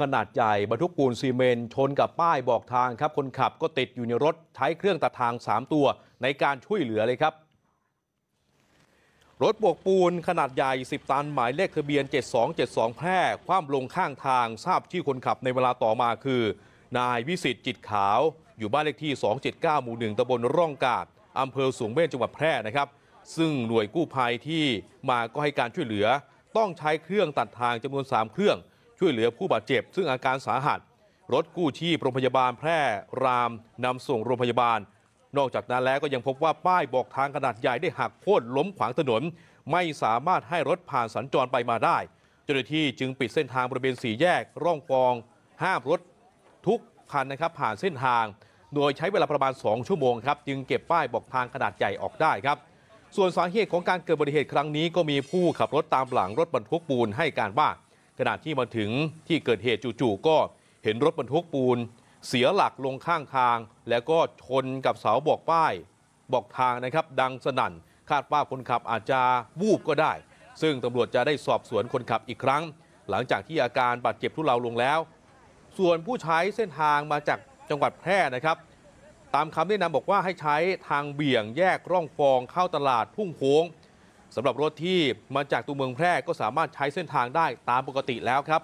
ขนาดใหญ่บรรทุกปูนซีเมนชนกับป้ายบอกทางครับ คนขับก็ติดอยู่ในรถ ใช้เครื่องตัดทาง 3 ตัวในการช่วยเหลือเลยครับ รถบวกปูนขนาดใหญ่ 10 ตัน หมายเลขทะเบียน 7272 แพร่คว่ำลงข้างทางทราบชื่อคนขับในเวลาต่อมาคือ นายวิสิตจิตขาวอยู่บ้านเลขที่ 279หมู่1ตำบลร่องกาดอำเภอสูงเม่นจังหวัดแพร่นะครับซึ่งหน่วยกู้ภัยที่มาก็ให้การช่วยเหลือ ต้องใช้เครื่องตัดทางจำนวน3 เครื่องช่วยเหลือผู้บาดเจ็บ ซึ่งอาการสาหัส รถกู้ชีพโรงพยาบาลแพร่รามนำส่งโรงพยาบาล นอกจากนั้นแล้วก็ยังพบว่าป้ายบอกทางขนาดใหญ่ได้หักโค่นล้มขวางถนนไม่สามารถให้รถผ่านสัญจรไปมาได้ เจ้าหน้าที่จึงปิดเส้นทางบริเวณสี่แยกร่องกองห้ามรถทุกคันนะครับผ่านเส้นทางโดยใช้เวลาประมาณ2ชั่วโมงครับจึงเก็บป้ายบอกทางขนาดใหญ่ออกได้ครับ ส่วนสาเหตุของการเกิดอุบัติเหตุครั้งนี้ก็มีผู้ขับรถตามหลังรถบรรทุกปูนให้การว่าขณะที่มาถึงที่เกิดเหตุจู่ๆก็เห็นรถบรรทุกปูนเสียหลักลงข้างทาง แล้วก็ชนกับเสาบอกป้าย บอกทางนะครับดังสนั่น คาดว่าคนขับอาจจะวูบก็ได้ ซึ่งตำรวจจะได้สอบสวนคนขับอีกครั้ง หลังจากที่อาการบาดเจ็บทุเลาลงแล้ว ส่วนผู้ใช้เส้นทางมาจากจังหวัดแพร่นะครับ ตามคำแนะนำบอกว่าให้ใช้ทางเบี่ยงแยกร่องฟองเข้าตลาดพุ่งโค้งสำหรับรถที่มาจากตัวเมืองแพร่ก็สามารถใช้เส้นทางได้ตามปกติแล้วครับ